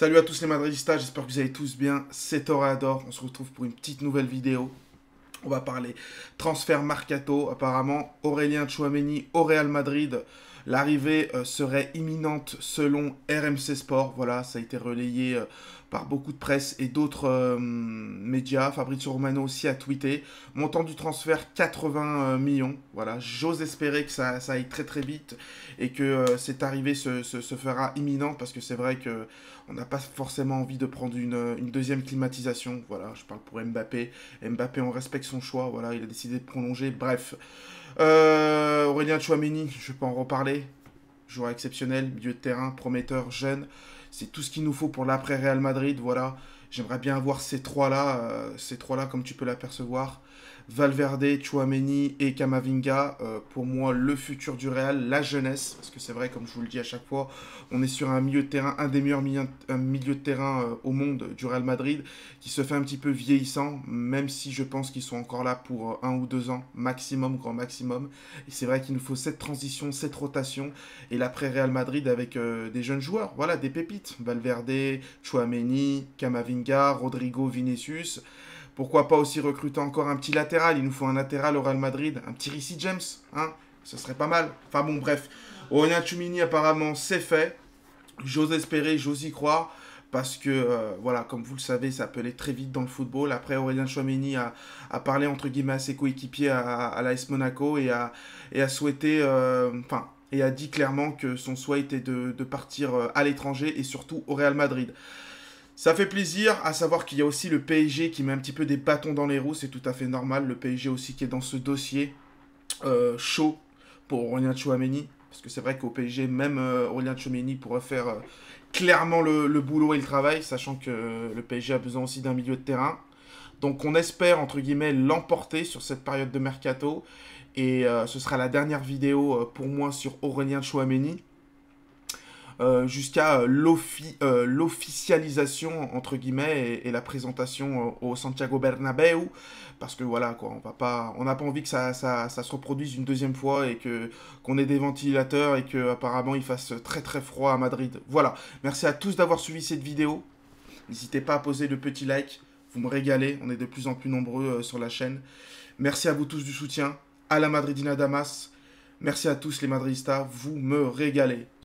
Salut à tous les Madridistas, j'espère que vous allez tous bien. C'est Orador, on se retrouve pour une petite nouvelle vidéo. On va parler transfert Marcato Apparemment, Aurélien Chouameni au Real Madrid L'arrivée euh, serait imminente selon RMC Sport. Voilà, ça a été relayé euh, par beaucoup de presse et d'autres euh, médias. Fabrizio Romano aussi a tweeté. Montant du transfert 80 millions. Voilà, j'ose espérer que ça, aille très très vite et que cette arrivée se, fera imminente parce que c'est vrai que on n'a pas forcément envie de prendre une, une, deuxième climatisation. Voilà, je parle pour Mbappé. Mbappé, on respecte son choix. Voilà, il a décidé de prolonger. Bref. Euh, Aurélien Chouamini, je peux en reparler. Joueur exceptionnel, milieu de terrain, prometteur, jeune. C'est tout ce qu'il nous faut pour l'après Real Madrid. Voilà, j'aimerais bien avoir ces trois-là, euh, ces trois-là comme tu peux l'apercevoir. Valverde, Chouameni et Kamavinga, euh, pour moi le futur du Real, la jeunesse, parce que c'est vrai, comme je vous le dis à chaque fois, on est sur un milieu de terrain, un des meilleurs milieux, de terrain euh, au monde du Real Madrid, qui se fait un petit peu vieillissant, même si je pense qu'ils sont encore là pour euh, un ou deux ans, maximum, grand maximum. Et c'est vrai qu'il nous faut cette transition, cette rotation, et l'après-Real Madrid avec des jeunes joueurs, voilà, des pépites, Valverde, Chouameni, Kamavinga, Rodrigo, Vinicius. Pourquoi pas aussi recruter encore un petit latéral Il nous faut un latéral au Real Madrid, un petit Rissi James, hein Ce serait pas mal. Enfin bon, bref. Aurélien Chumini, apparemment, c'est fait. J'ose espérer, j'ose y croire. Parce que, euh, voilà, comme vous le savez, ça peut aller très vite dans le football. Après, Aurélien Chouameni a, parlé, entre guillemets, à ses coéquipiers à, à, l'AS Monaco et a, et a souhaité... Euh, enfin, et a dit clairement que son souhait était de partir euh, à l'étranger et surtout au Real Madrid. Ça fait plaisir à savoir qu'il y a aussi le PSG qui met un petit peu des bâtons dans les roues, c'est tout à fait normal. Le PSG aussi qui est dans ce dossier euh, chaud pour Aurélien Chouameni. Parce que c'est vrai qu'au PSG, même euh, Aurélien Chouameni pourrait faire euh, clairement le, boulot et le travail, sachant que le PSG a besoin aussi d'un milieu de terrain. Donc on espère, entre guillemets, l'emporter sur cette période de mercato. Et ce sera la dernière vidéo pour moi sur Aurélien Chouameni. Euh, jusqu'à euh, euh, l'officialisation, entre guillemets, et, la présentation au Santiago Bernabéu. Parce que voilà, quoi, on n'a pas envie que ça, se reproduise une deuxième fois et que qu'on ait des ventilateurs et que apparemment il fasse très très froid à Madrid. Voilà. Merci à tous d'avoir suivi cette vidéo. N'hésitez pas à poser le petit like. Vous me régalez. On est de plus en plus nombreux sur la chaîne. Merci à vous tous du soutien. À la Madridina Damas. Merci à tous les Madridistas. Vous me régalez.